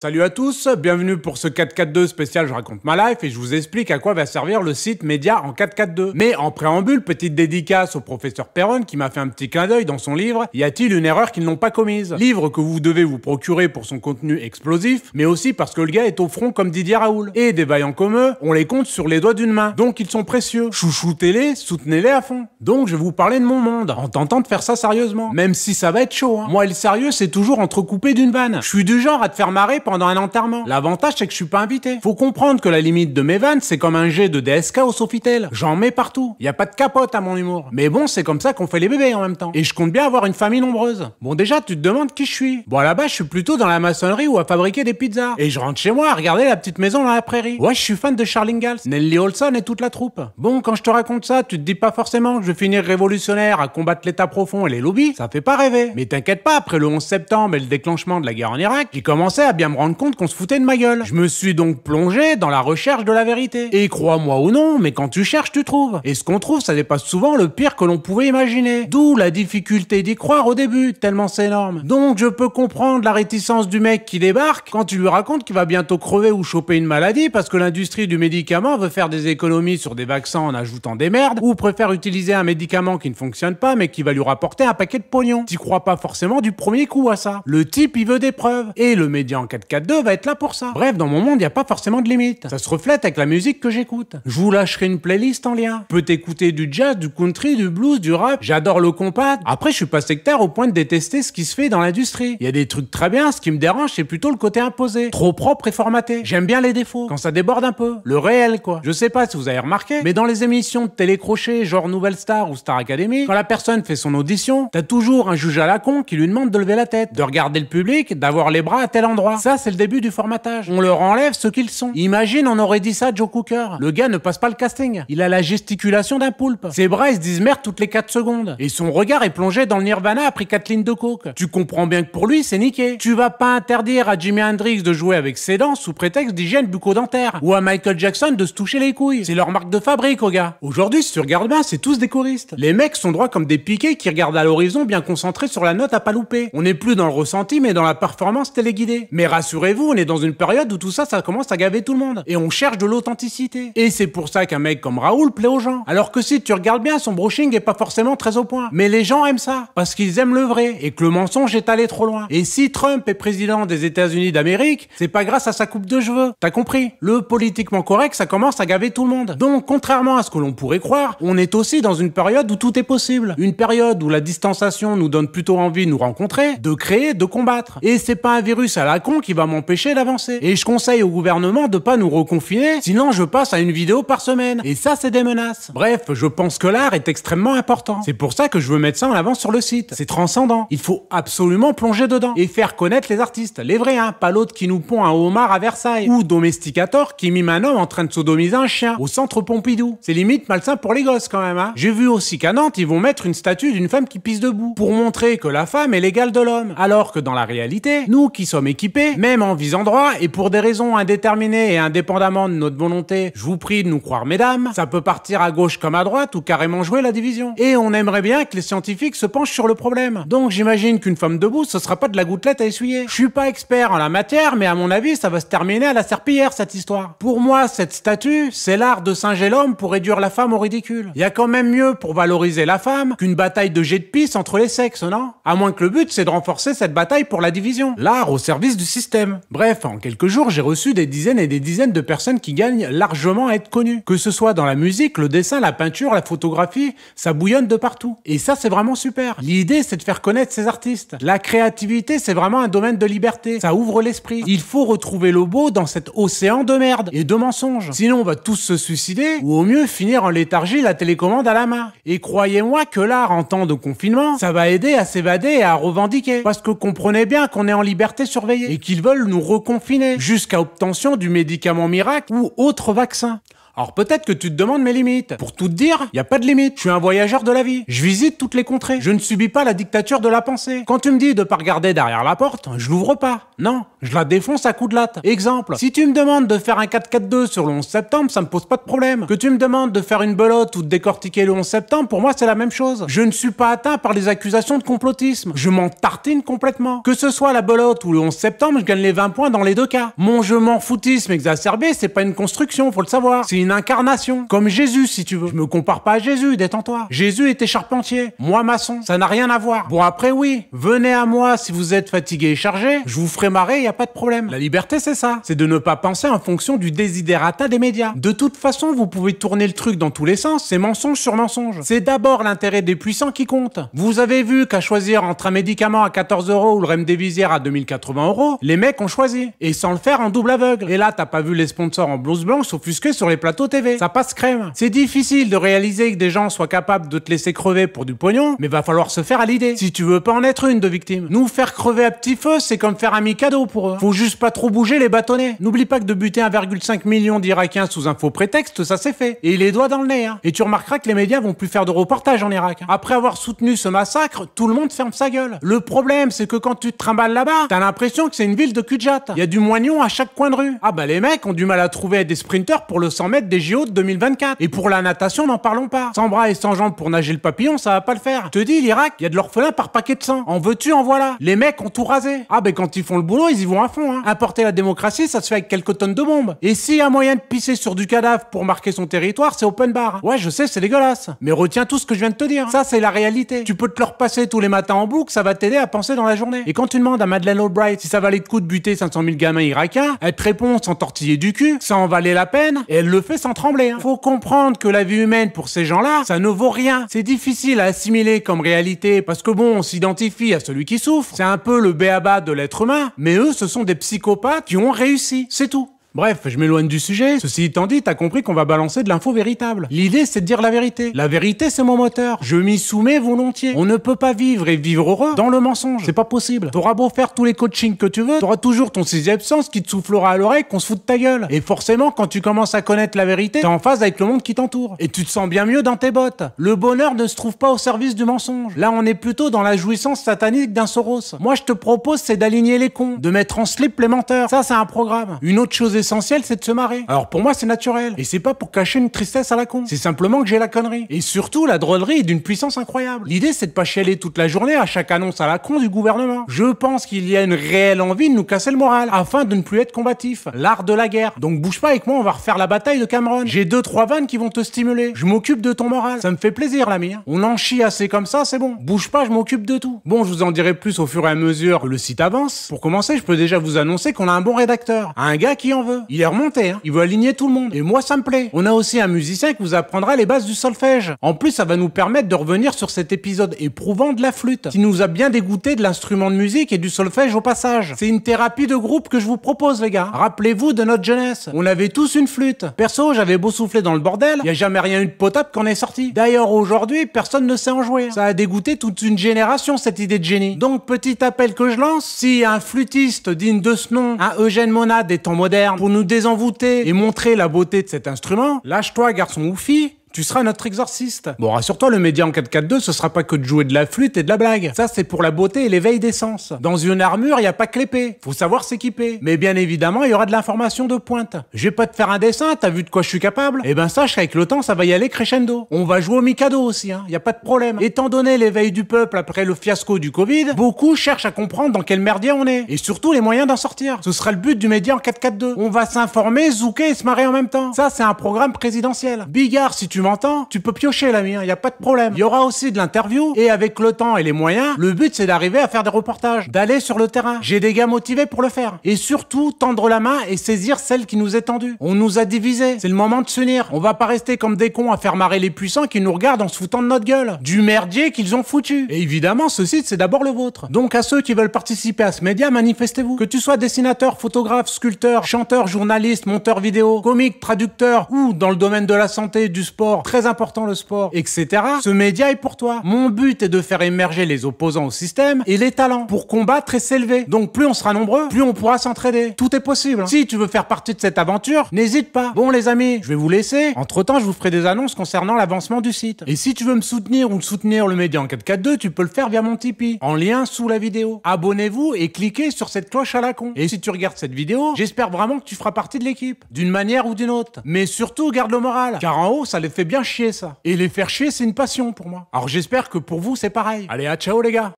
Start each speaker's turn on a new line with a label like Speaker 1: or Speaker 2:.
Speaker 1: Salut à tous, bienvenue pour ce 4-4-2 spécial Je raconte ma life et je vous explique à quoi va servir le site média en 442. Mais en préambule, petite dédicace au professeur Perron qui m'a fait un petit clin d'œil dans son livre Y a-t-il une erreur qu'ils n'ont pas commise Livre que vous devez vous procurer pour son contenu explosif, mais aussi parce que le gars est au front comme Didier Raoul. Et des vaillants comme eux, on les compte sur les doigts d'une main, donc ils sont précieux. Chouchoutez-les, soutenez-les à fond. Donc je vais vous parler de mon monde, en tentant de faire ça sérieusement. Même si ça va être chaud, hein. Moi le sérieux, c'est toujours entrecoupé d'une vanne. Je suis du genre à te faire marrer pendant un enterrement. L'avantage, c'est que je suis pas invité. Faut comprendre que la limite de mes vannes, c'est comme un jet de DSK au Sofitel. J'en mets partout. Y a pas de capote à mon humour. Mais bon, c'est comme ça qu'on fait les bébés en même temps. Et je compte bien avoir une famille nombreuse. Bon, déjà, tu te demandes qui je suis. Bon, là-bas, je suis plutôt dans la maçonnerie ou à fabriquer des pizzas. Et je rentre chez moi à regarder la petite maison dans la prairie. Ouais, je suis fan de Charles Ingalls, Nelly Olson et toute la troupe. Bon, quand je te raconte ça, tu te dis pas forcément que je vais finir révolutionnaire à combattre l'état profond et les lobbies. Ça fait pas rêver. Mais t'inquiète pas, après le 11 septembre et le déclenchement de la guerre en Irak, j'ai commencé à bien rendre compte qu'on se foutait de ma gueule. Je me suis donc plongé dans la recherche de la vérité. Et crois-moi ou non, mais quand tu cherches, tu trouves. Et ce qu'on trouve, ça dépasse souvent le pire que l'on pouvait imaginer. D'où la difficulté d'y croire au début, tellement c'est énorme. Donc je peux comprendre la réticence du mec qui débarque quand tu lui racontes qu'il va bientôt crever ou choper une maladie parce que l'industrie du médicament veut faire des économies sur des vaccins en ajoutant des merdes ou préfère utiliser un médicament qui ne fonctionne pas mais qui va lui rapporter un paquet de pognon. T'y crois pas forcément du premier coup à ça. Le type, il veut des preuves. Et le média en 4-2 va être là pour ça. Bref, dans mon monde, il n'y a pas forcément de limite. Ça se reflète avec la musique que j'écoute. Je vous lâcherai une playlist en lien. Peut écouter du jazz, du country, du blues, du rap. J'adore le compas. Après, je suis pas sectaire au point de détester ce qui se fait dans l'industrie. Il y a des trucs très bien, ce qui me dérange, c'est plutôt le côté imposé. Trop propre et formaté. J'aime bien les défauts. Quand ça déborde un peu. Le réel, quoi. Je sais pas si vous avez remarqué, mais dans les émissions de télécrochet, genre Nouvelle Star ou Star Academy, quand la personne fait son audition, t'as toujours un juge à la con qui lui demande de lever la tête, de regarder le public, d'avoir les bras à tel endroit. Ça, c'est le début du formatage. On leur enlève ce qu'ils sont. Imagine, on aurait dit ça à Joe Cooker. Le gars ne passe pas le casting. Il a la gesticulation d'un poulpe. Ses bras, ils se disent merde toutes les 4 secondes. Et son regard est plongé dans le nirvana après Kathleen de Tu comprends bien que pour lui, c'est niqué. Tu vas pas interdire à Jimi Hendrix de jouer avec ses dents sous prétexte d'hygiène bucco-dentaire. Ou à Michael Jackson de se toucher les couilles. C'est leur marque de fabrique, au gars. Aujourd'hui, si tu regardes bien, c'est tous des choristes. Les mecs sont droits comme des piquets qui regardent à l'horizon bien concentrés sur la note à pas louper. On n'est plus dans le ressenti, mais dans la performance téléguidée. Mais rassurez-vous, on est dans une période où tout ça, ça commence à gaver tout le monde. Et on cherche de l'authenticité. Et c'est pour ça qu'un mec comme Raoul plaît aux gens. Alors que si tu regardes bien, son brushing est pas forcément très au point. Mais les gens aiment ça. Parce qu'ils aiment le vrai. Et que le mensonge est allé trop loin. Et si Trump est président des États-Unis d'Amérique, c'est pas grâce à sa coupe de cheveux. T'as compris? Le politiquement correct, ça commence à gaver tout le monde. Donc, contrairement à ce que l'on pourrait croire, on est aussi dans une période où tout est possible. Une période où la distanciation nous donne plutôt envie de nous rencontrer, de créer, de combattre. Et c'est pas un virus à la con qui va m'empêcher d'avancer. Et je conseille au gouvernement de pas nous reconfiner, sinon je passe à une vidéo par semaine. Et ça, c'est des menaces. Bref, je pense que l'art est extrêmement important. C'est pour ça que je veux mettre ça en avant sur le site. C'est transcendant. Il faut absolument plonger dedans et faire connaître les artistes, les vrais, hein, pas l'autre qui nous pond un homard à Versailles ou Domesticator qui mime un homme en train de sodomiser un chien au centre Pompidou. C'est limite malsain pour les gosses quand même. Hein. J'ai vu aussi qu'à Nantes, ils vont mettre une statue d'une femme qui pisse debout pour montrer que la femme est l'égale de l'homme, alors que dans la réalité, nous qui sommes équipés, même en visant droit, et pour des raisons indéterminées et indépendamment de notre volonté, je vous prie de nous croire mesdames, ça peut partir à gauche comme à droite ou carrément jouer la division. Et on aimerait bien que les scientifiques se penchent sur le problème. Donc j'imagine qu'une femme debout, ce sera pas de la gouttelette à essuyer. Je suis pas expert en la matière, mais à mon avis, ça va se terminer à la serpillière cette histoire. Pour moi, cette statue, c'est l'art de singer l'homme pour réduire la femme au ridicule. Y a quand même mieux pour valoriser la femme qu'une bataille de jet de piste entre les sexes, non À moins que le but, c'est de renforcer cette bataille pour la division. L'art au service du système Bref, en quelques jours, j'ai reçu des dizaines et des dizaines de personnes qui gagnent largement à être connues. Que ce soit dans la musique, le dessin, la peinture, la photographie, ça bouillonne de partout. Et ça, c'est vraiment super. L'idée, c'est de faire connaître ces artistes. La créativité, c'est vraiment un domaine de liberté. Ça ouvre l'esprit. Il faut retrouver le beau dans cet océan de merde et de mensonges. Sinon, on va tous se suicider ou au mieux finir en léthargie la télécommande à la main. Et croyez-moi que l'art en temps de confinement, ça va aider à s'évader et à revendiquer. Parce que comprenez bien qu'on est en liberté surveillée et ils veulent nous reconfiner jusqu'à obtention du médicament miracle ou autre vaccin. Alors peut-être que tu te demandes mes limites. Pour tout te dire, y a pas de limite. Je suis un voyageur de la vie. Je visite toutes les contrées. Je ne subis pas la dictature de la pensée. Quand tu me dis de pas regarder derrière la porte, je l'ouvre pas. Non, je la défonce à coups de latte. Exemple, si tu me demandes de faire un 4-4-2 sur le 11 septembre, ça me pose pas de problème. Que tu me demandes de faire une belote ou de décortiquer le 11 septembre, pour moi c'est la même chose. Je ne suis pas atteint par les accusations de complotisme. Je m'en tartine complètement. Que ce soit la belote ou le 11 septembre, je gagne les 20 points dans les deux cas. Mon je m'en foutisme exacerbé, c'est pas une construction, faut le savoir incarnation, comme Jésus si tu veux. Je me compare pas à Jésus, détends-toi. Jésus était charpentier, moi maçon, ça n'a rien à voir. Bon après oui, venez à moi si vous êtes fatigué et chargé, je vous ferai marrer, y a pas de problème. La liberté c'est ça, c'est de ne pas penser en fonction du désiderata des médias. De toute façon, vous pouvez tourner le truc dans tous les sens, c'est mensonge sur mensonge. C'est d'abord l'intérêt des puissants qui compte. Vous avez vu qu'à choisir entre un médicament à 14 euros ou le remdesivir à 2080 euros, les mecs ont choisi. Et sans le faire en double aveugle. Et là, t'as pas vu les sponsors en blouse blanche s'offusquer sur les plateaux TV. Ça passe crème. C'est difficile de réaliser que des gens soient capables de te laisser crever pour du pognon, mais va falloir se faire à l'idée. Si tu veux pas en être une de victime. Nous faire crever à petit feu, c'est comme faire un mi-cadeau pour eux. Faut juste pas trop bouger les bâtonnets. N'oublie pas que de buter 1,5 million d'Irakiens sous un faux prétexte, ça c'est fait. Et les doigts dans le nez. Hein. Et tu remarqueras que les médias vont plus faire de reportages en Irak. Hein. Après avoir soutenu ce massacre, tout le monde ferme sa gueule. Le problème, c'est que quand tu te trimbales là-bas, t'as l'impression que c'est une ville de cul Il Y a du moignon à chaque coin de rue. Ah bah les mecs ont du mal à trouver des sprinters pour le 100 mètres des JO de 2024. Et pour la natation, n'en parlons pas. Sans bras et sans jambes pour nager le papillon, ça va pas le faire. Te dis, l'Irak, il y a de l'orphelin par paquet de sang. En veux-tu, en voilà. Les mecs ont tout rasé. Ah, ben quand ils font le boulot, ils y vont à fond. Hein. Apporter la démocratie, ça se fait avec quelques tonnes de bombes. Et si un moyen de pisser sur du cadavre pour marquer son territoire, c'est open bar. Ouais, je sais, c'est dégueulasse. Mais retiens tout ce que je viens de te dire. Hein. Ça, c'est la réalité. Tu peux te le repasser tous les matins en boucle, ça va t'aider à penser dans la journée. Et quand tu demandes à Madeleine Albright si ça valait le coup de buter 500 000 gamins irakiens, elle te répond sans tortiller du cul, ça en valait la peine, et elle le sans trembler. Hein. Faut comprendre que la vie humaine pour ces gens-là, ça ne vaut rien. C'est difficile à assimiler comme réalité parce que bon, on s'identifie à celui qui souffre. C'est un peu le béaba de l'être humain. Mais eux, ce sont des psychopathes qui ont réussi. C'est tout. Bref, je m'éloigne du sujet. Ceci étant dit, t'as compris qu'on va balancer de l'info véritable. L'idée, c'est de dire la vérité. La vérité, c'est mon moteur. Je m'y soumets volontiers. On ne peut pas vivre et vivre heureux dans le mensonge. C'est pas possible. T'auras beau faire tous les coachings que tu veux, t'auras toujours ton sixième sens qui te soufflera à l'oreille qu'on se fout de ta gueule. Et forcément, quand tu commences à connaître la vérité, t'es en phase avec le monde qui t'entoure. Et tu te sens bien mieux dans tes bottes. Le bonheur ne se trouve pas au service du mensonge. Là, on est plutôt dans la jouissance satanique d'un Soros. Moi, je te propose, c'est d'aligner les cons, de mettre en slip les menteurs. Ça, c'est un programme. Une autre chose essentiel, c'est de se marrer. Alors pour moi, c'est naturel. Et c'est pas pour cacher une tristesse à la con. C'est simplement que j'ai la connerie. Et surtout, la drôlerie est d'une puissance incroyable. L'idée, c'est de pas chialer toute la journée à chaque annonce à la con du gouvernement. Je pense qu'il y a une réelle envie de nous casser le moral, afin de ne plus être combatif. L'art de la guerre. Donc bouge pas avec moi, on va refaire la bataille de Cameron. J'ai deux, trois vannes qui vont te stimuler. Je m'occupe de ton moral. Ça me fait plaisir, l'ami. Hein. On en chie assez comme ça, c'est bon. Bouge pas, je m'occupe de tout. Bon, je vous en dirai plus au fur et à mesure le site avance. Pour commencer, je peux déjà vous annoncer qu'on a un bon rédacteur. Un gars qui en il est remonté, hein. Il veut aligner tout le monde. Et moi, ça me plaît. On a aussi un musicien qui vous apprendra les bases du solfège. En plus, ça va nous permettre de revenir sur cet épisode éprouvant de la flûte, qui nous a bien dégoûté de l'instrument de musique et du solfège au passage. C'est une thérapie de groupe que je vous propose, les gars. Rappelez-vous de notre jeunesse. On avait tous une flûte. Perso, j'avais beau souffler dans le bordel, il y a jamais rien eu de potable qu'on est sorti. D'ailleurs, aujourd'hui, personne ne sait en jouer. Ça a dégoûté toute une génération, cette idée de génie. Donc, petit appel que je lance, si un flûtiste digne de ce nom, un Eugène Monade des temps modernes, pour nous désenvoûter et montrer la beauté de cet instrument, lâche-toi, garçon ou fille, tu seras notre exorciste. Bon, rassure-toi, le média en 4-4-2, ce sera pas que de jouer de la flûte et de la blague. Ça, c'est pour la beauté et l'éveil des sens. Dans une armure, il a pas que l'épée. Faut savoir s'équiper. Mais bien évidemment, il y aura de l'information de pointe. Je vais pas te faire un dessin, t'as vu de quoi je suis capable Eh ben, sache qu'avec le temps, ça va y aller crescendo. On va jouer au Mikado aussi, hein. Y a pas de problème. Étant donné l'éveil du peuple après le fiasco du Covid, beaucoup cherchent à comprendre dans quel merdier on est. Et surtout, les moyens d'en sortir. Ce sera le but du média en 4-4-2. On va s'informer, zouker et se marrer en même temps. Ça, c'est un programme présidentiel. Bigard, si tu tu peux piocher l'ami, il hein, n'y a pas de problème. Il y aura aussi de l'interview et avec le temps et les moyens, le but c'est d'arriver à faire des reportages, d'aller sur le terrain. J'ai des gars motivés pour le faire. Et surtout, tendre la main et saisir celle qui nous est tendue. On nous a divisés, c'est le moment de s'unir. On va pas rester comme des cons à faire marrer les puissants qui nous regardent en se foutant de notre gueule. Du merdier qu'ils ont foutu. Et évidemment, ce site c'est d'abord le vôtre. Donc à ceux qui veulent participer à ce média, manifestez-vous. Que tu sois dessinateur, photographe, sculpteur, chanteur, journaliste, monteur vidéo, comique, traducteur ou dans le domaine de la santé, du sport, très important le sport, etc. Ce média est pour toi. Mon but est de faire émerger les opposants au système et les talents pour combattre et s'élever. Donc plus on sera nombreux, plus on pourra s'entraider. Tout est possible. Hein. Si tu veux faire partie de cette aventure, n'hésite pas. Bon les amis, je vais vous laisser. Entre-temps, je vous ferai des annonces concernant l'avancement du site. Et si tu veux me soutenir ou soutenir le média en 4x4 2, tu peux le faire via mon Tipeee, en lien sous la vidéo. Abonnez-vous et cliquez sur cette cloche à la con. Et si tu regardes cette vidéo, j'espère vraiment que tu feras partie de l'équipe, d'une manière ou d'une autre. Mais surtout, garde le moral, car en haut, ça les fait bien chier ça. Et les faire chier, c'est une passion pour moi. Alors j'espère que pour vous, c'est pareil. Allez, à ciao les gars